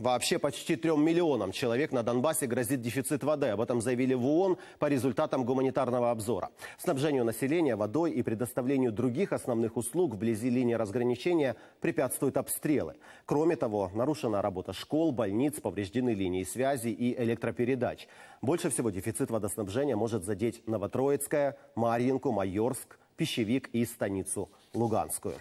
Вообще почти трем миллионам человек на Донбассе грозит дефицит воды. Об этом заявили в ООН по результатам гуманитарного обзора. Снабжению населения водой и предоставлению других основных услуг вблизи линии разграничения препятствуют обстрелы. Кроме того, нарушена работа школ, больниц, повреждены линии связи и электропередач. Больше всего дефицит водоснабжения может задеть Новотроицкое, Марьинку, Майорск, Пищевик и станицу Луганскую.